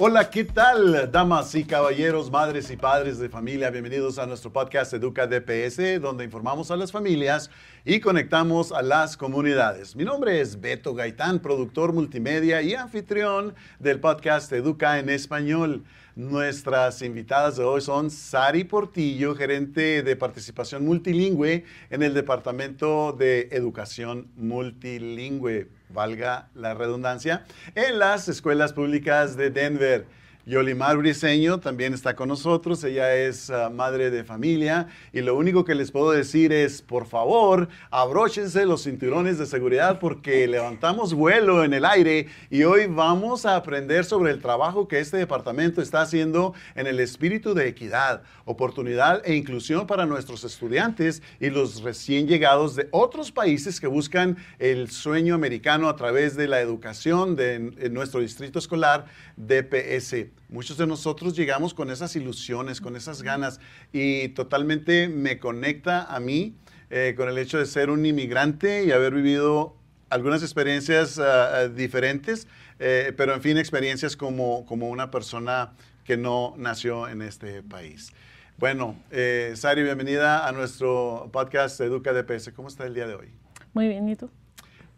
Hola, ¿qué tal, damas y caballeros, madres y padres de familia? Bienvenidos a nuestro podcast Educa DPS, donde informamos a las familias y conectamos a las comunidades. Mi nombre es Beto Gaitán, productor multimedia y anfitrión del podcast Educa en Español. Nuestras invitadas de hoy son Sari Portillo, gerente de participación multilingüe en el Departamento de Educación Multilingüe valga la redundancia, en las escuelas públicas de Denver. Yolimar Briceño Briseño también está con nosotros, ella es ah, madre de familia y lo único que les puedo decir es, por favor, abróchense los cinturones de seguridad porque levantamos vuelo en el aire y hoy vamos a aprender sobre el trabajo que este departamento está haciendo en el espíritu de equidad, oportunidad e inclusión para nuestros estudiantes y los recién llegados de otros países que buscan el sueño americano a través de la educación de nuestro distrito escolar DPS muchos de nosotros llegamos con esas ilusiones, con esas ganas y totalmente me conecta a mí eh, con el hecho de ser un inmigrante y haber vivido algunas experiencias ah, ah, diferentes, eh, pero en fin, experiencias como, una persona que no nació en este país. Bueno, eh, Sari, bienvenida a nuestro podcast Educa DPS. ¿Cómo está el día de hoy? Muy bien, ¿y tú?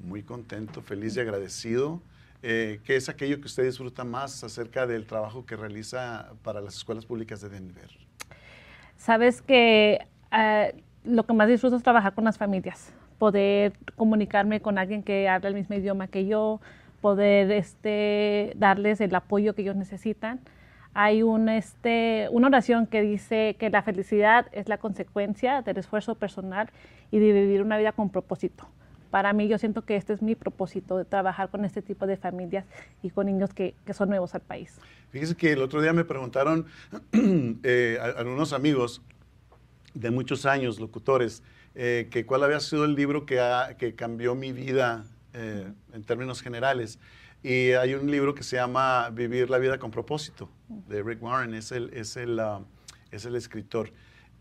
Muy contento, feliz y agradecido eh, ¿Qué es aquello que usted disfruta más acerca del trabajo que realiza para las escuelas públicas de Denver? Sabes que eh, lo que más disfruto es trabajar con las familias, poder comunicarme con alguien que habla el mismo idioma que yo, poder este, darles el apoyo que ellos necesitan. Hay un, este, una oración que dice que la felicidad es la consecuencia del esfuerzo personal y de vivir una vida con propósito para mí yo siento que este es mi propósito, de trabajar con este tipo de familias y con niños que, que son nuevos al país. Fíjese que el otro día me preguntaron eh, algunos amigos de muchos años, locutores, eh, que cuál había sido el libro que, que cambió mi vida eh, en términos generales. Y hay un libro que se llama Vivir la vida con propósito, de Rick Warren, es el, es el, ah, es el escritor.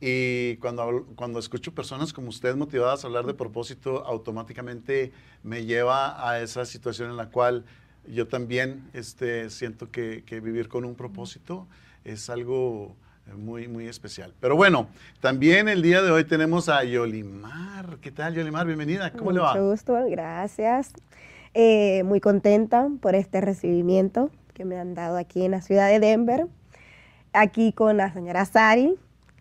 Y cuando, cuando escucho personas como ustedes motivadas a hablar de propósito, automáticamente me lleva a esa situación en la cual yo también este, siento que, vivir con un propósito es algo eh, muy, muy especial. Pero bueno, también el día de hoy tenemos a Yolimar. ¿Qué tal, Yolimar? Bienvenida. ¿Cómo le va? Mucho gusto, gracias. Eh, muy contenta por este recibimiento que me han dado aquí en la ciudad de Denver. Aquí con la señora Sari,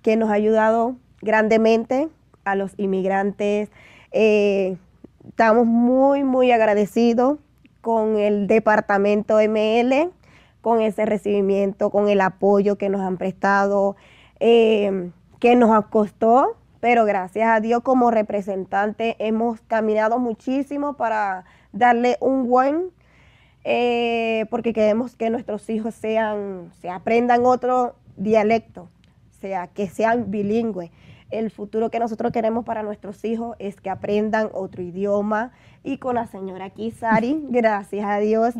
que nos ha ayudado grandemente a los inmigrantes. Eh, estamos muy, muy agradecidos con el departamento ML, con ese recibimiento, con el apoyo que nos han prestado, eh, que nos costó, pero gracias a Dios como representante hemos caminado muchísimo para darle un buen, eh, porque queremos que nuestros hijos sean, se aprendan otro dialecto sea, que sean bilingües. El futuro que nosotros queremos para nuestros hijos es que aprendan otro idioma. Y con la señora Sari, gracias a Dios,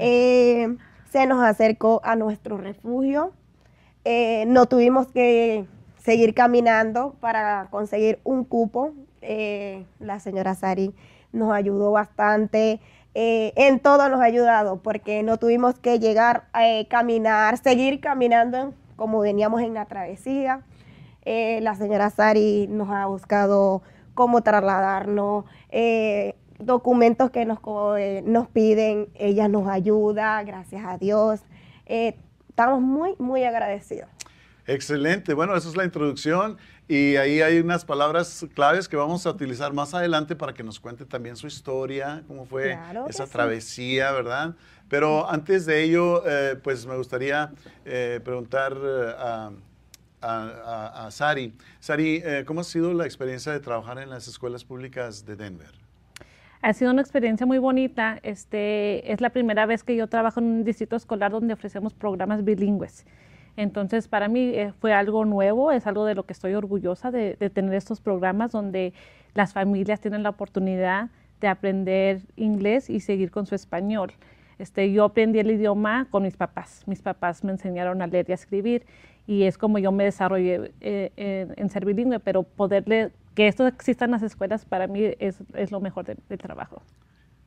eh, se nos acercó a nuestro refugio. Eh, no tuvimos que seguir caminando para conseguir un cupo. Eh, la señora Sari nos ayudó bastante. en todo nos ha ayudado porque no tuvimos que llegar a caminar, seguir caminando como veníamos en la travesía. Eh, la señora Sari nos ha buscado cómo trasladarnos, eh, documentos que nos, eh, nos piden, ella nos ayuda, gracias a Dios. estamos muy, muy agradecidos. Excelente, bueno, esa es la introducción y ahí hay unas palabras claves que vamos a utilizar más adelante para que nos cuente también su historia, cómo fue esa travesía, ¿verdad? Pero antes de ello, eh, pues me gustaría eh, preguntar eh, a, Sari. Sari, ¿cómo ha sido la experiencia de trabajar en las escuelas públicas de Denver? Ha sido una experiencia muy bonita. Este, es la primera vez que yo trabajo en un distrito escolar donde ofrecemos programas bilingües. Entonces, para mí fue algo nuevo, es algo de lo que estoy orgullosa de, de tener estos programas donde las familias tienen la oportunidad de aprender inglés y seguir con su español. Este, yo aprendí el idioma con mis papás. Mis papás me enseñaron a leer y a escribir y es como yo me desarrollé eh, en ser bilingüe, pero poderle, que esto exista en las escuelas para mí es, lo mejor del trabajo.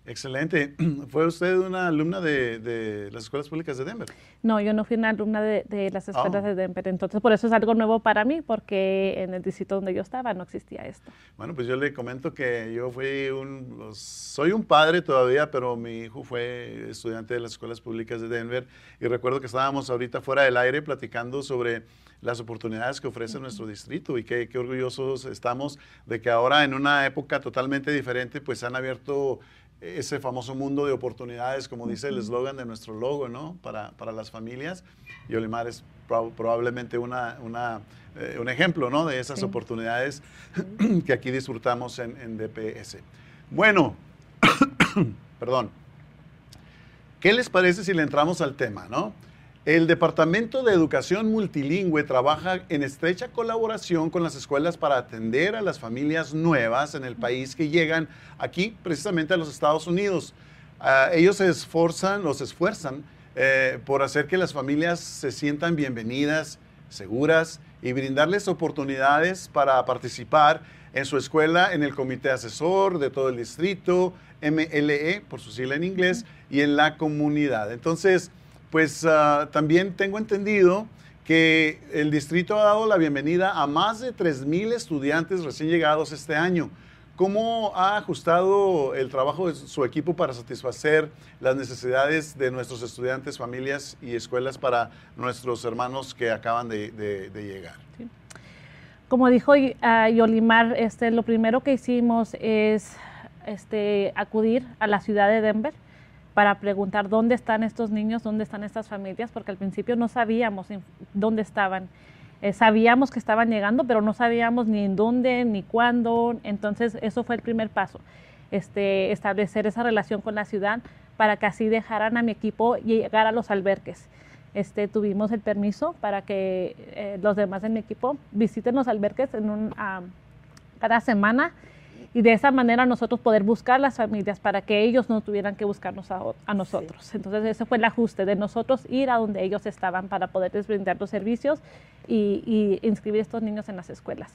Excelente. ¿Fue usted una alumna de, las escuelas públicas de Denver? No, yo no fui una alumna de, las ah. escuelas de Denver. Entonces, por eso es algo nuevo para mí, porque en el distrito donde yo estaba no existía esto. Bueno, pues yo le comento que yo fui un, soy un padre todavía, pero mi hijo fue estudiante de las escuelas públicas de Denver. Y recuerdo que estábamos ahorita fuera del aire platicando sobre las oportunidades que ofrece nuestro distrito y qué, qué orgullosos estamos de que ahora en una época totalmente diferente, pues han abierto ese famoso mundo de oportunidades, como dice el eslogan de nuestro logo, ¿no? Para, para las familias. Y Olimar es probablemente eh, un ejemplo, ¿no? De esas oportunidades que aquí disfrutamos en, en DPS. Bueno, perdón. ¿Qué les parece si le entramos al tema, no? El Departamento de Educación Multilingüe trabaja en estrecha colaboración con las escuelas para atender a las familias nuevas en el país que llegan aquí, precisamente a los Estados Unidos. Ah, ellos se esforzan, los esfuerzan eh, por hacer que las familias se sientan bienvenidas, seguras y brindarles oportunidades para participar en su escuela, en el comité asesor de todo el distrito, MLE, por su sigla en inglés, y en la comunidad. Entonces, pues ah, también tengo entendido que el distrito ha dado la bienvenida a más de 3.000 estudiantes recién llegados este año. ¿Cómo ha ajustado el trabajo de su equipo para satisfacer las necesidades de nuestros estudiantes, familias y escuelas para nuestros hermanos que acaban de, llegar? Como dijo ah, Yolimar, este, lo primero que hicimos es este, acudir a la ciudad de Denver para preguntar dónde están estos niños, dónde están estas familias, porque al principio no sabíamos dónde estaban. Eh, sabíamos que estaban llegando, pero no sabíamos ni en dónde, ni cuándo. Entonces, eso fue el primer paso, este, establecer esa relación con la ciudad para que así dejaran a mi equipo llegar a los alberques. Este, tuvimos el permiso para que eh, los demás de mi equipo visiten los alberques ah, cada semana y de esa manera nosotros poder buscar las familias para que ellos no tuvieran que buscarnos a, nosotros. Entonces ese fue el ajuste de nosotros ir a donde ellos estaban para poderles brindar los servicios y, inscribir a estos niños en las escuelas.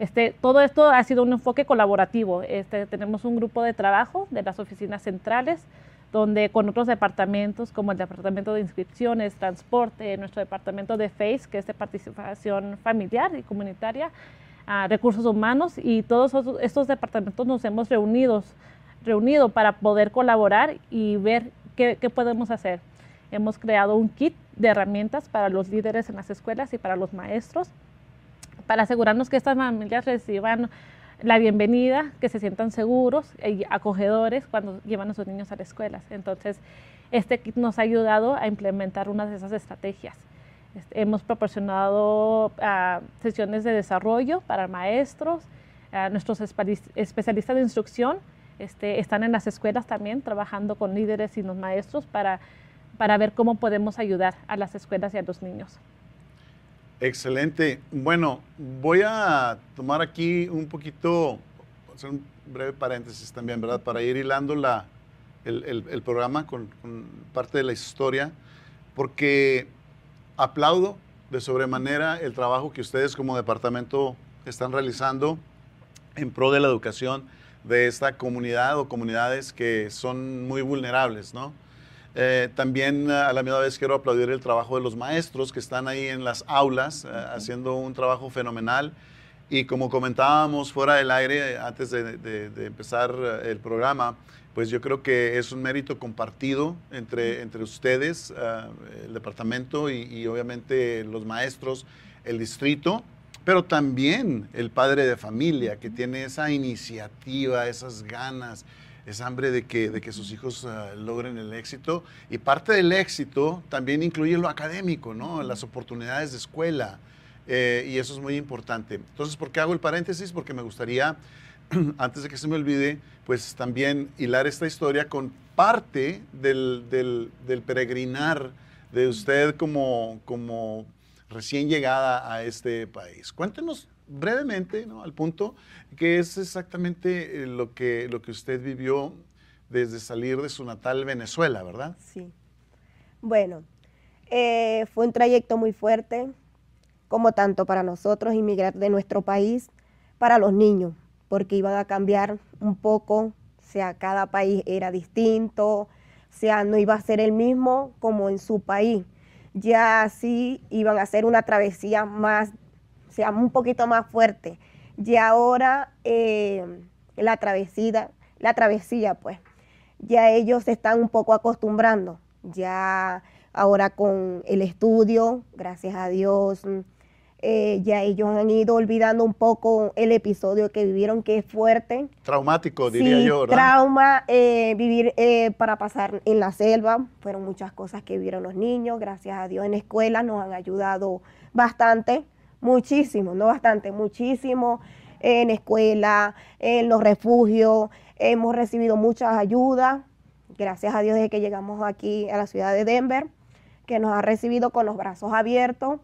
Este, todo esto ha sido un enfoque colaborativo. Este, tenemos un grupo de trabajo de las oficinas centrales donde con otros departamentos como el departamento de inscripciones, transporte, nuestro departamento de FACE, que es de participación familiar y comunitaria, a recursos humanos y todos estos departamentos nos hemos reunidos, reunido para poder colaborar y ver qué, qué podemos hacer. Hemos creado un kit de herramientas para los líderes en las escuelas y para los maestros, para asegurarnos que estas familias reciban la bienvenida, que se sientan seguros y acogedores cuando llevan a sus niños a las escuelas. Entonces, este kit nos ha ayudado a implementar una de esas estrategias hemos proporcionado ah, sesiones de desarrollo para maestros, ah, nuestros especialistas de instrucción este, están en las escuelas también trabajando con líderes y los maestros para, para ver cómo podemos ayudar a las escuelas y a los niños. Excelente. Bueno, voy a tomar aquí un poquito, hacer un breve paréntesis también, ¿verdad? Para ir hilando la, el, programa con, con, parte de la historia, porque aplaudo de sobremanera el trabajo que ustedes como departamento están realizando en pro de la educación de esta comunidad o comunidades que son muy vulnerables, eh, también eh, a la misma vez quiero aplaudir el trabajo de los maestros que están ahí en las aulas eh, haciendo un trabajo fenomenal. Y como comentábamos fuera del aire antes de empezar el programa, pues yo creo que es un mérito compartido entre, entre ustedes, ah, el departamento y, obviamente los maestros, el distrito, pero también el padre de familia que tiene esa iniciativa, esas ganas, esa hambre de que, sus hijos ah, logren el éxito. Y parte del éxito también incluye lo académico, ¿no? las oportunidades de escuela. Eh, y eso es muy importante. Entonces, ¿por qué hago el paréntesis? Porque me gustaría antes de que se me olvide, pues también hilar esta historia con parte del, peregrinar de usted como, como recién llegada a este país. Cuéntenos brevemente, al punto, qué es exactamente eh, lo que, lo que usted vivió desde salir de su natal Venezuela, ¿verdad? Sí. Bueno, eh, fue un trayecto muy fuerte, como tanto para nosotros, inmigrar de nuestro país, para los niños, porque iban a cambiar un poco, o sea, cada país era distinto, o sea, no iba a ser el mismo como en su país. Ya así iban a hacer una travesía más, o sea, un poquito más fuerte. Y ahora eh, la travesía, la travesía, pues, ya ellos se están un poco acostumbrando. Ya ahora con el estudio, gracias a Dios, eh, ya ellos han ido olvidando un poco el episodio que vivieron, que es fuerte. Traumático, diría yo, Trauma, eh, vivir eh, para pasar en la selva, fueron muchas cosas que vieron los niños, gracias a Dios en escuela nos han ayudado bastante, muchísimo, no bastante, muchísimo en escuela, en los refugios, hemos recibido muchas ayudas, gracias a Dios desde que llegamos aquí a la ciudad de Denver, que nos ha recibido con los brazos abiertos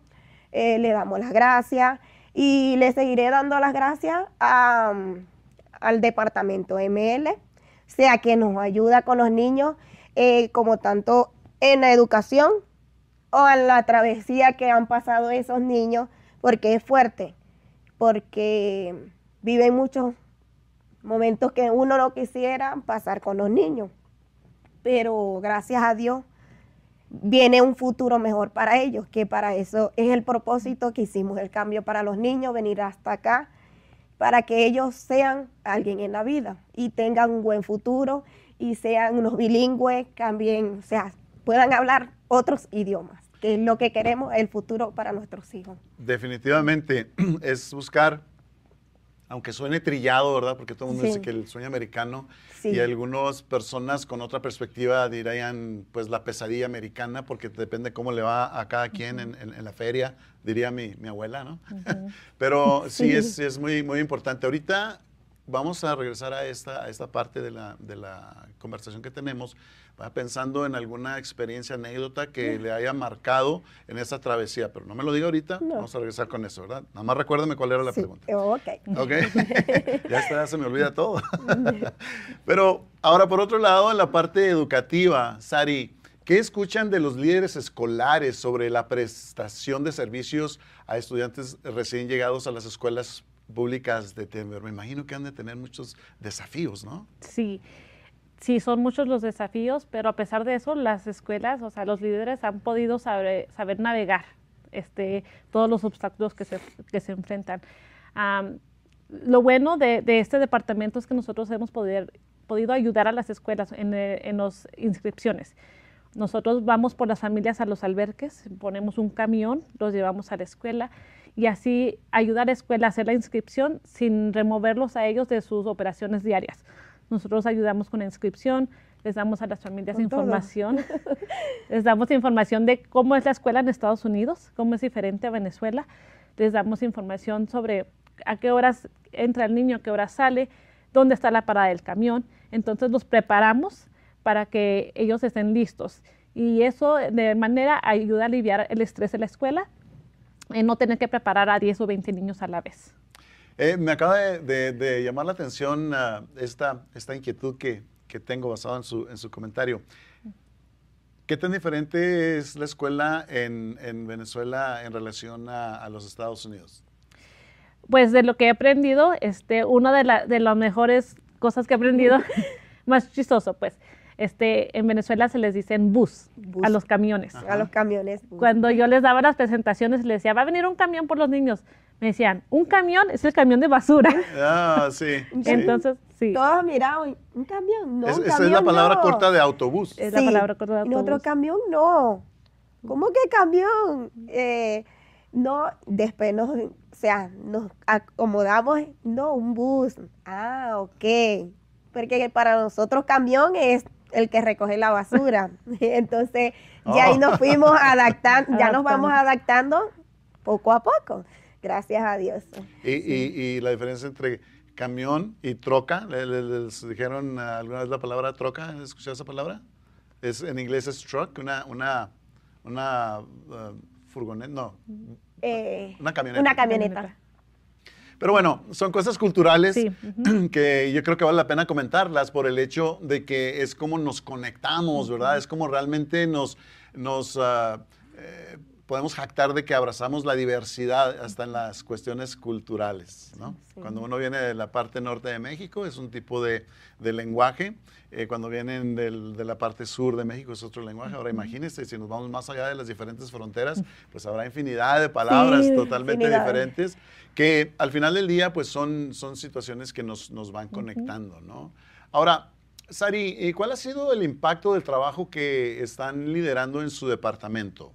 eh, le damos las gracias y le seguiré dando las gracias al departamento ML, sea que nos ayuda con los niños, eh, como tanto en la educación o en la travesía que han pasado esos niños, porque es fuerte, porque viven muchos momentos que uno no quisiera pasar con los niños. Pero gracias a Dios viene un futuro mejor para ellos, que para eso es el propósito que hicimos el cambio para los niños, venir hasta acá, para que ellos sean alguien en la vida y tengan un buen futuro y sean unos bilingües, cambien, o sea, puedan hablar otros idiomas, que es lo que queremos, el futuro para nuestros hijos. Definitivamente es buscar aunque suene trillado, ¿verdad? Porque todo el mundo dice que el sueño americano y algunas personas con otra perspectiva dirían, pues, la pesadilla americana, porque depende cómo le va a cada quien en, la feria, diría mi, abuela, ¿no? Pero sí, Es, muy, muy importante. Ahorita vamos a regresar a esta, a esta parte de la, conversación que tenemos, pensando en alguna experiencia, anécdota que le haya marcado en esa travesía, pero no me lo diga ahorita, vamos a regresar con eso, ¿verdad? Nada más recuérdame cuál era la pregunta. Ok. Ok, ya se me olvida todo. pero ahora, por otro lado, en la parte educativa, Sari, ¿Qué escuchan de los líderes escolares sobre la prestación de servicios a estudiantes recién llegados a las escuelas públicas de Denver. Me imagino que han de tener muchos desafíos, ¿no? Sí, sí, son muchos los desafíos, pero a pesar de eso, las escuelas, o sea, los líderes han podido saber, navegar este, todos los obstáculos que se, que se enfrentan. lo bueno de, de, este departamento es que nosotros hemos poder, podido ayudar a las escuelas en, eh, en las inscripciones. Nosotros vamos por las familias a los alberques, ponemos un camión, los llevamos a la escuela y así ayudar a la escuela a hacer la inscripción sin removerlos a ellos de sus operaciones diarias. Nosotros ayudamos con la inscripción, les damos a las familias información, les damos información de cómo es la escuela en Estados Unidos, cómo es diferente a Venezuela, les damos información sobre a qué horas entra el niño, a qué horas sale, dónde está la parada del camión. Entonces los preparamos para que ellos estén listos. Y eso de manera ayuda a aliviar el estrés de la escuela no tener que preparar a 10 o 20 niños a la vez. Eh, me acaba de, llamar la atención ah, esta, esta inquietud que, tengo basada en su, en su comentario. ¿Qué tan diferente es la escuela en, Venezuela en relación a, los Estados Unidos? Pues de lo que he aprendido, este, una de, de las mejores cosas que he aprendido, más chistoso, pues, este, en Venezuela se les dicen bus, a los camiones. A los camiones. Cuando yo les daba las presentaciones, les decía, va a venir un camión por los niños. Me decían, un camión es el camión de basura. Ah, sí. Entonces, sí. Todos miraban, un camión, no. esa es la palabra corta de autobús. Es la palabra corta de autobús. En otro camión, no. ¿Cómo que camión? Eh, no, después o sea, nos acomodamos, no, un bus. Ah, ok. Porque para nosotros camión es el que recoge la basura. Entonces, ya ahí nos oh. fuimos adaptando, ya nos vamos adaptando poco a poco, gracias a Dios. Y, y, la diferencia entre camión y troca, ¿les, dijeron alguna vez la palabra troca? ¿Has escuchado esa palabra? Es, en inglés es truck, una, una, una eh, furgoneta, no, eh, una camioneta. Una camioneta. Pero bueno, son cosas culturales que yo creo que vale la pena comentarlas por el hecho de que es como nos conectamos, ¿verdad? Es como realmente nos, ah, eh, podemos jactar de que abrazamos la diversidad hasta en las cuestiones culturales. ¿no? Cuando uno viene de la parte norte de México es un tipo de, lenguaje, eh, cuando vienen de la parte sur de México es otro lenguaje. Ahora imagínense, si nos vamos más allá de las diferentes fronteras, pues habrá infinidad de palabras totalmente diferentes que al final del día pues son, son situaciones que nos, nos van conectando. ¿no? Ahora, Sari, ¿cuál ha sido el impacto del trabajo que están liderando en su departamento?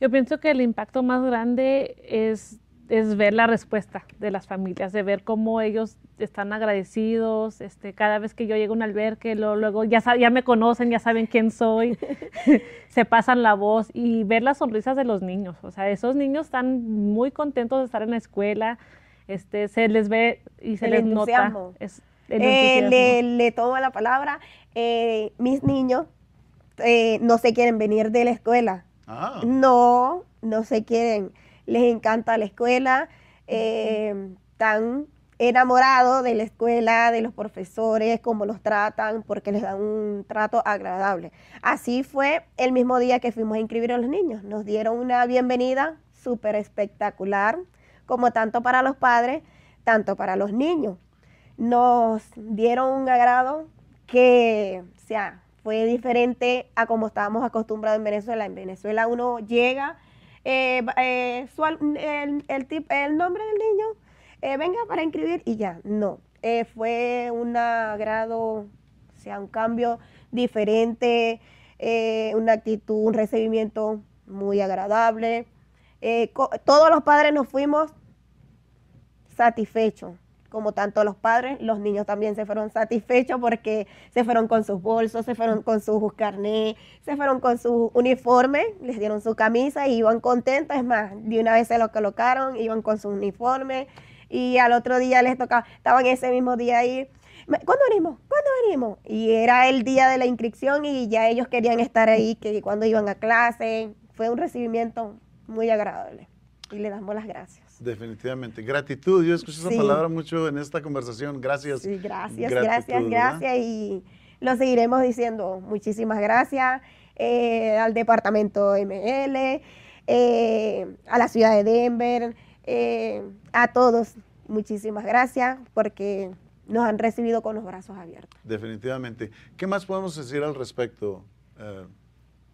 Yo pienso que el impacto más grande es, ver la respuesta de las familias, de ver cómo ellos están agradecidos. Este, cada vez que yo llego a un albergue, luego ya, ya me conocen, ya saben quién soy, se pasan la voz y ver las sonrisas de los niños. O sea, esos niños están muy contentos de estar en la escuela. Este, se les ve y se les nota. Eh, le, tomo la palabra. Eh, mis niños eh, no se quieren venir de la escuela Ah. No, no se quieren. Les encanta la escuela. Eh, están tan enamorado de la escuela, de los profesores, cómo los tratan, porque les dan un trato agradable. Así fue el mismo día que fuimos a inscribir a los niños. Nos dieron una bienvenida súper espectacular, como tanto para los padres, tanto para los niños. Nos dieron un agrado que, o sea, fue diferente a como estábamos acostumbrados en Venezuela. En Venezuela uno llega, eh, eh, el, nombre del niño, eh, venga para inscribir y ya. No, fue un agrado, o sea, un cambio diferente, una actitud, un recibimiento muy agradable. todos los padres nos fuimos satisfechos como tanto los padres, los niños también se fueron satisfechos porque se fueron con sus bolsos, se fueron con sus carnés, se fueron con su uniforme, les dieron su camisa y iban contentos, es más, de una vez se lo colocaron, iban con su uniforme y al otro día les tocaba, estaban ese mismo día ahí, ¿cuándo venimos? ¿Cuándo venimos? Y era el día de la inscripción y ya ellos querían estar ahí, que cuando iban a clase, fue un recibimiento muy agradable y le damos las gracias. Definitivamente. Gratitud, yo escucho esa palabra mucho en esta conversación. Gracias. Sí, gracias, gracias, gracias. Y lo seguiremos diciendo. Muchísimas gracias eh, al departamento ML, eh, a la ciudad de Denver, eh, a todos. Muchísimas gracias porque nos han recibido con los brazos abiertos. Definitivamente. ¿Qué más podemos decir al respecto,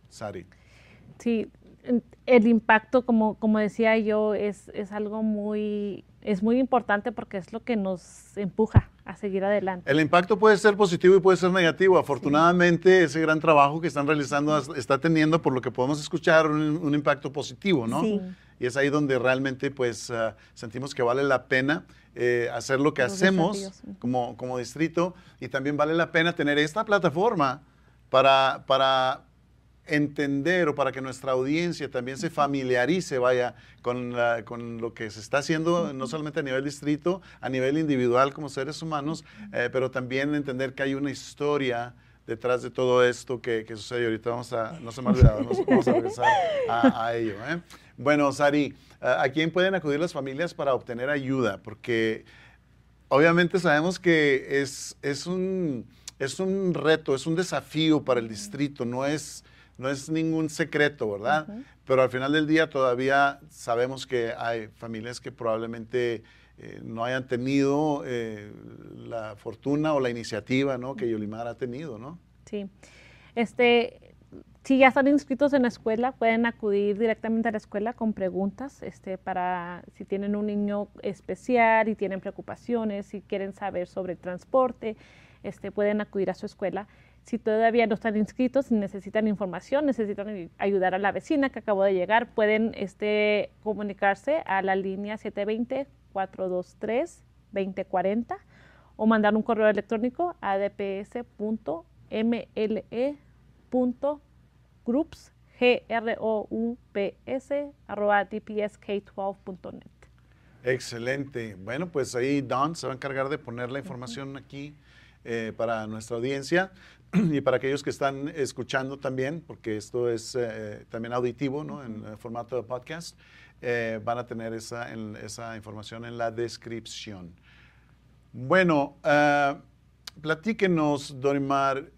Sari? Sí, el impacto, como, como decía yo, es, es, algo muy, es muy importante porque es lo que nos empuja a seguir adelante. El impacto puede ser positivo y puede ser negativo. Afortunadamente, ese gran trabajo que están realizando está teniendo, por lo que podemos escuchar, un, impacto positivo, ¿no? Y es ahí donde realmente pues ah, sentimos que vale la pena eh, hacer lo que hacemos como, como distrito y también vale la pena tener esta plataforma para, para entender o para que nuestra audiencia también se familiarice, vaya, con, lo que se está haciendo, no solamente a nivel distrito, a nivel individual como seres humanos, eh, pero también entender que hay una historia detrás de todo esto que, sucede. Ahorita vamos a, no se me ha vamos a regresar a, ello. ¿eh? Bueno, Sari, eh, ¿a quién pueden acudir las familias para obtener ayuda? Porque obviamente sabemos que es, es, un, es un reto, es un desafío para el distrito, no es no es ningún secreto, ¿verdad? Pero al final del día todavía sabemos que hay familias que probablemente eh, no hayan tenido eh, la fortuna o la iniciativa ¿no? que Yolimar ha tenido, ¿no? Sí. Este, si ya están inscritos en la escuela, pueden acudir directamente a la escuela con preguntas este, para si tienen un niño especial y tienen preocupaciones, si quieren saber sobre transporte, este, pueden acudir a su escuela. Si todavía no están inscritos, necesitan información, necesitan ayudar a la vecina que acabó de llegar, pueden este, comunicarse a la línea 720-423-2040 o mandar un correo electrónico a dps.mle.groups 12net Excelente. Bueno, pues ahí Don se va a encargar de poner la información aquí eh, para nuestra audiencia. y para aquellos que están escuchando también, porque esto es eh, también auditivo, ¿no? En eh, formato de podcast, eh, van a tener esa, información en la descripción. Bueno, platíquenos, Dorimar,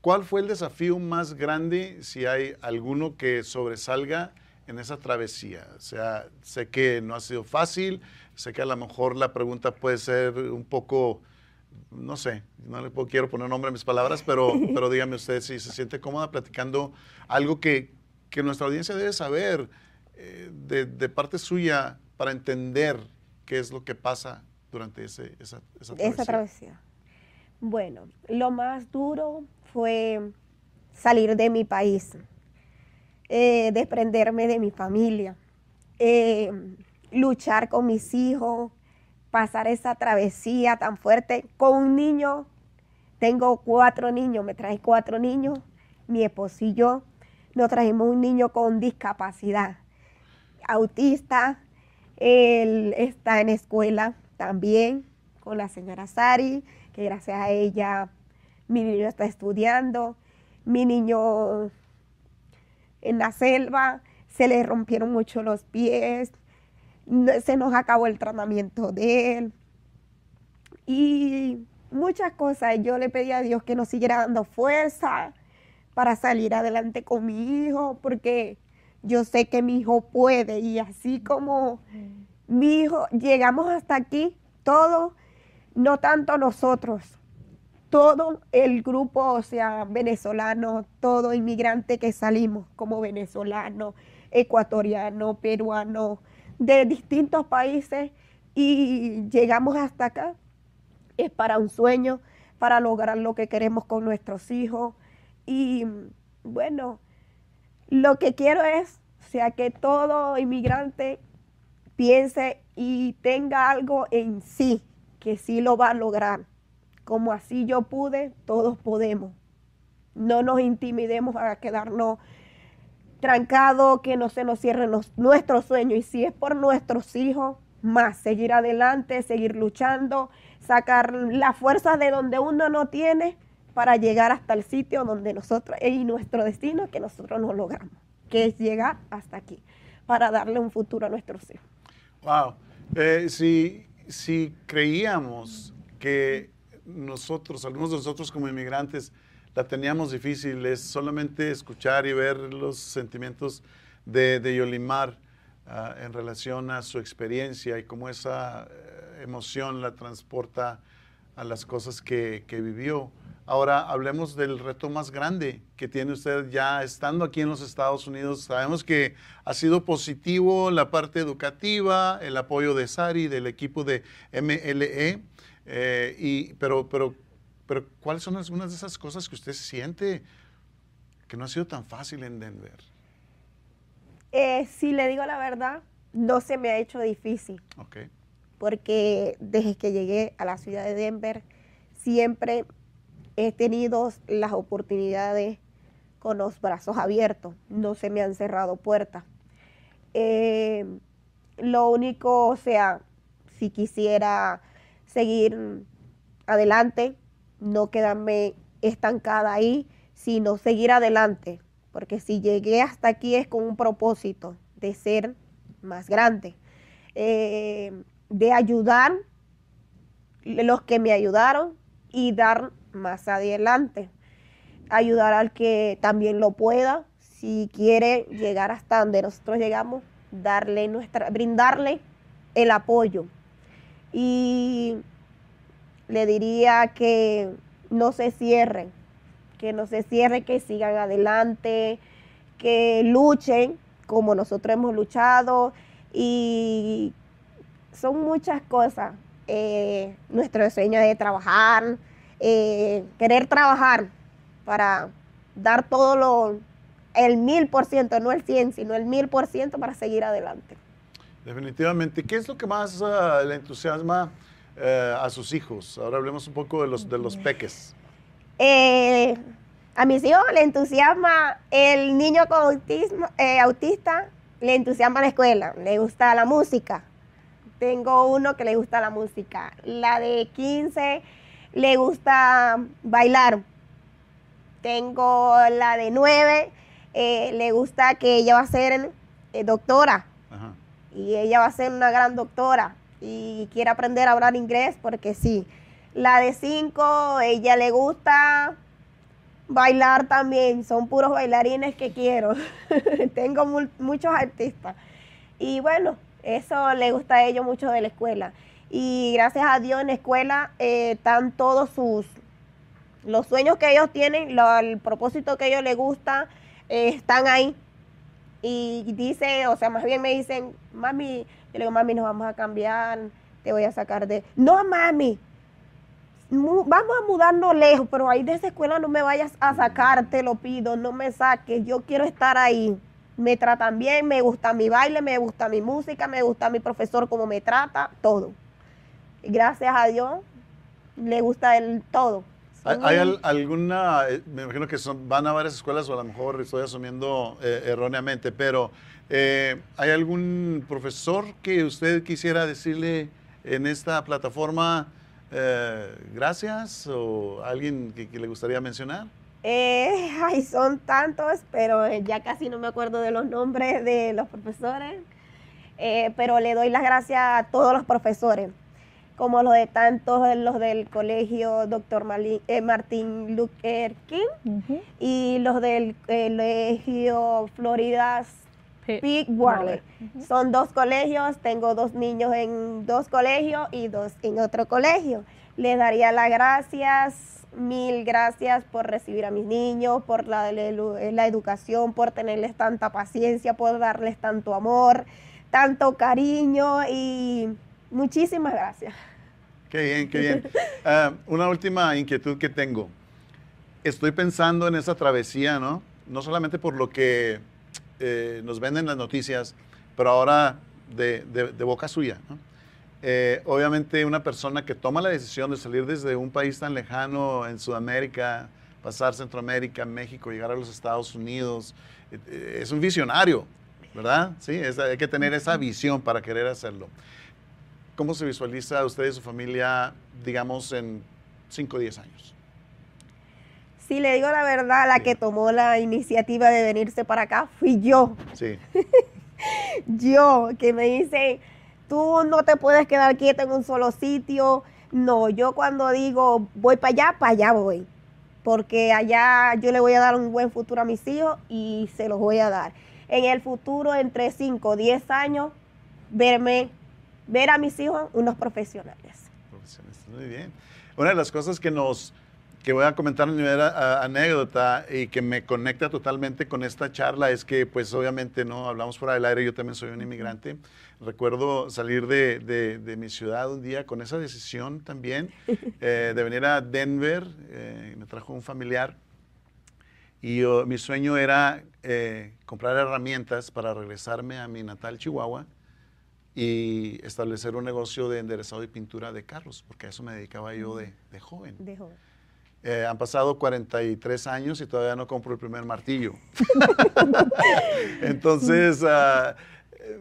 ¿cuál fue el desafío más grande, si hay alguno que sobresalga en esa travesía? O sea, sé que no ha sido fácil, sé que a lo mejor la pregunta puede ser un poco no sé, no le quiero poner nombre a mis palabras, pero, pero dígame usted si se siente cómoda platicando algo que, nuestra audiencia debe saber eh, de, parte suya para entender qué es lo que pasa durante esa, esa travesía. Bueno, lo más duro fue salir de mi país, eh, desprenderme de mi familia, eh, luchar con mis hijos, pasar esa travesía tan fuerte con un niño. Tengo cuatro niños, me traje cuatro niños, mi esposo y yo. Nos trajimos un niño con discapacidad, autista. Él está en escuela también con la señora Sari, que gracias a ella mi niño está estudiando. Mi niño en la selva se le rompieron mucho los pies, se nos acabó el tratamiento de él. Y muchas cosas. Yo le pedí a Dios que nos siguiera dando fuerza para salir adelante con mi hijo, porque yo sé que mi hijo puede. Y así como mi hijo, llegamos hasta aquí, todo no tanto nosotros, todo el grupo, o sea, venezolano, todo inmigrante que salimos como venezolano, ecuatoriano, peruano, de distintos países y llegamos hasta acá. Es para un sueño, para lograr lo que queremos con nuestros hijos. Y bueno, lo que quiero es, sea, que todo inmigrante piense y tenga algo en sí, que sí lo va a lograr. Como así yo pude, todos podemos. No nos intimidemos a quedarnos trancado, que no se nos cierre nuestro sueño Y si es por nuestros hijos, más, seguir adelante, seguir luchando, sacar las fuerzas de donde uno no tiene para llegar hasta el sitio donde nosotros y nuestro destino que nosotros no logramos, que es llegar hasta aquí, para darle un futuro a nuestros hijos. Wow. Eh, si, si creíamos que nosotros, algunos de nosotros como inmigrantes, la teníamos difícil, es solamente escuchar y ver los sentimientos de, Yolimar ah, en relación a su experiencia y cómo esa eh, emoción la transporta a las cosas que, vivió. Ahora hablemos del reto más grande que tiene usted ya estando aquí en los Estados Unidos. Sabemos que ha sido positivo la parte educativa, el apoyo de Sari, del equipo de MLE, eh, y, pero, pero pero ¿cuáles son algunas de esas cosas que usted siente que no ha sido tan fácil en Denver? Eh, si le digo la verdad, no se me ha hecho difícil. Porque desde que llegué a la ciudad de Denver, siempre he tenido las oportunidades con los brazos abiertos, no se me han cerrado puertas. Eh, lo único, o sea, si quisiera seguir adelante, no quedarme estancada ahí, sino seguir adelante, porque si llegué hasta aquí es con un propósito de ser más grande, eh, de ayudar los que me ayudaron y dar más adelante, ayudar al que también lo pueda, si quiere llegar hasta donde nosotros llegamos, darle nuestra, brindarle el apoyo. Y le diría que no se cierren, que no se cierren, que sigan adelante, que luchen como nosotros hemos luchado y son muchas cosas. Eh, nuestro sueño de trabajar, eh, querer trabajar para dar todo lo, el mil por ciento, no el cien, sino el mil por ciento para seguir adelante. Definitivamente. ¿Qué es lo que más ah, le entusiasma? a sus hijos? Ahora hablemos un poco de los, de los peques. Eh, a mis hijos le entusiasma el niño con autismo, eh, autista, le entusiasma la escuela, le gusta la música. Tengo uno que le gusta la música. La de 15 le gusta bailar. Tengo la de 9, eh, le gusta que ella va a ser doctora. Y ella va a ser una gran doctora y quiere aprender a hablar inglés porque sí. La de 5, ella le gusta bailar también, son puros bailarines que quiero. Tengo muchos artistas. Y bueno, eso le gusta a ellos mucho de la escuela. Y gracias a Dios en la escuela eh, están todos sus, los sueños que ellos tienen, lo, el propósito que ellos les gusta, eh, están ahí. Y dice, o sea, más bien me dicen, mami, yo le digo, mami, nos vamos a cambiar, te voy a sacar de... No, mami, vamos a mudarnos lejos, pero ahí de esa escuela no me vayas a sacar, te lo pido, no me saques, yo quiero estar ahí. Me tratan bien, me gusta mi baile, me gusta mi música, me gusta mi profesor, como me trata, todo. gracias a Dios, le gusta el todo. ¿Hay, alguna, eh, me imagino que son, van a varias escuelas o a lo mejor estoy asumiendo eh, erróneamente, pero eh, ¿Hay algún profesor que usted quisiera decirle en esta plataforma eh, gracias o alguien que, le gustaría mencionar? Eh, son tantos, pero eh, ya casi no me acuerdo de los nombres de los profesores. pero le doy las gracias a todos los profesores, como los de tantos, los del colegio Dr. Martin Luther King y los del colegio Florida son dos colegios, tengo dos niños en dos colegios y dos en otro colegio. Les daría las gracias, mil gracias por recibir a mis niños, por la, educación, por tenerles tanta paciencia, por darles tanto amor, tanto cariño y muchísimas gracias. Qué bien, qué bien. Ah, una última inquietud que tengo. Estoy pensando en esa travesía, ¿no? No solamente por lo que eh, nos venden las noticias, pero ahora de, boca suya. Eh, obviamente una persona que toma la decisión de salir desde un país tan lejano en Sudamérica, pasar Centroamérica, México, llegar a los Estados Unidos, eh, es un visionario, ¿verdad? Sí, hay que tener esa visión para querer hacerlo. ¿Cómo se visualiza usted y su familia, digamos, en 5 o 10 años? si le digo la verdad, la que tomó la iniciativa de venirse para acá fui yo. Sí. yo, que me dice, tú no te puedes quedar quieto en un solo sitio. No, yo cuando digo voy para allá, para allá voy. Porque allá yo le voy a dar un buen futuro a mis hijos y se los voy a dar. En el futuro, entre 5 o 10 años, verme, ver a mis hijos unos profesionales. Profesionales, muy bien. Una de las cosas que nos que voy a comentar una primera anécdota y que me conecta totalmente con esta charla es que, pues obviamente, no hablamos fuera del aire, yo también soy un inmigrante. Recuerdo salir de, de, mi ciudad un día con esa decisión también eh, de venir a Denver, eh, me trajo un familiar y mi sueño era eh, comprar herramientas para regresarme a mi natal Chihuahua y establecer un negocio de enderezado y pintura de carros, porque a eso me dedicaba yo de, de joven. De joven. Eh, han pasado 43 años y todavía no compro el primer martillo. Entonces, ah,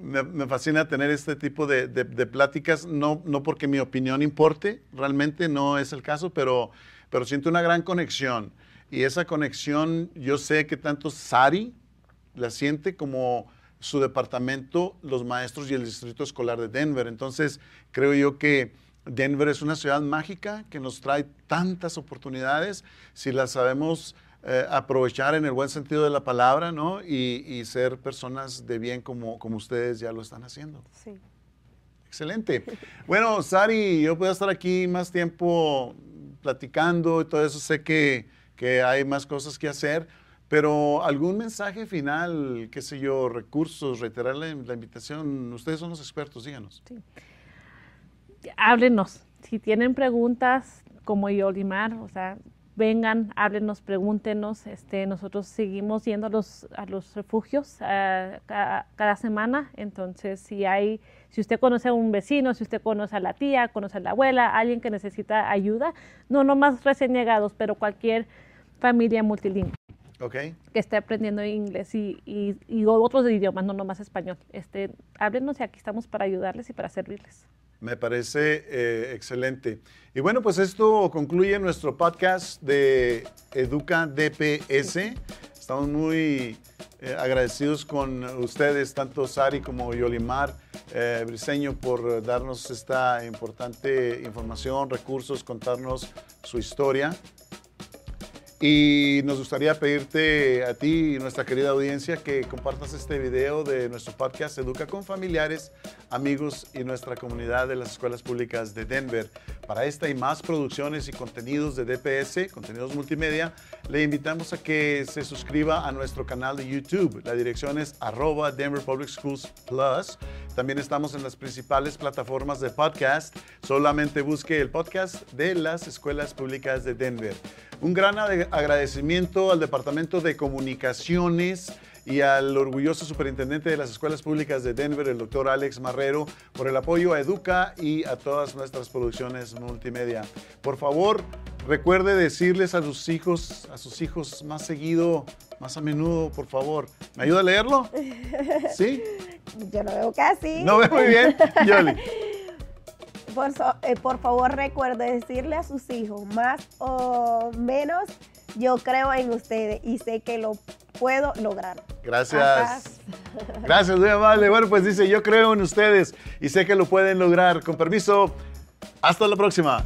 me, fascina tener este tipo de, pláticas, no, no porque mi opinión importe, realmente no es el caso, pero, pero siento una gran conexión. Y esa conexión, yo sé que tanto Sari la siente como su departamento, los maestros y el distrito escolar de Denver. Entonces, creo yo que Denver es una ciudad mágica que nos trae tantas oportunidades si las sabemos eh, aprovechar en el buen sentido de la palabra, ¿no? Y, ser personas de bien como, como ustedes ya lo están haciendo. Sí. Excelente. Bueno, Sari, yo puedo estar aquí más tiempo platicando y todo eso. Sé que, hay más cosas que hacer, pero algún mensaje final, qué sé yo, recursos, reiterar la invitación. Ustedes son los expertos, díganos. Sí háblenos. Si tienen preguntas como yo, Limar, o sea, vengan, háblenos, pregúntenos. Este, nosotros seguimos yendo a los, a los refugios cada, semana. Entonces, si hay, si usted conoce a un vecino, si usted conoce a la tía, conoce a la abuela, alguien que necesita ayuda, no nomás recién llegados, pero cualquier familia multilingüe. que esté aprendiendo inglés y, y, y, otros idiomas, no nomás español. Este, háblenos y aquí estamos para ayudarles y para servirles. Me parece eh, excelente. Y bueno, pues esto concluye nuestro podcast de Educa DPS. Estamos muy eh, agradecidos con ustedes, tanto Sari como Yolimar eh, Briseño, por darnos esta importante información, recursos, contarnos su historia. Y nos gustaría pedirte a ti y nuestra querida audiencia que compartas este video de nuestro podcast Educa con familiares, amigos y nuestra comunidad de las escuelas públicas de Denver. Para esta y más producciones y contenidos de DPS, contenidos multimedia, le invitamos a que se suscriba a nuestro canal de YouTube. La dirección es arroba Denver Public Schools Plus. También estamos en las principales plataformas de podcast. Solamente busque el podcast de las escuelas públicas de Denver. Un gran agradecimiento al Departamento de Comunicaciones y al orgulloso superintendente de las escuelas públicas de Denver, el doctor Alex Marrero, por el apoyo a Educa y a todas nuestras producciones multimedia. Por favor, recuerde decirles a sus hijos, a sus hijos más seguido, más a menudo, por favor. ¿Me ayuda a leerlo? ¿Sí? Yo lo veo casi. No veo muy bien. Yoli. Eh, por, favor recuerde decirle a sus hijos, más o menos, yo creo en ustedes y sé que lo puedo lograr. Gracias. Gracias. Gracias, muy amable. Bueno, pues dice, yo creo en ustedes y sé que lo pueden lograr. Con permiso, hasta la próxima.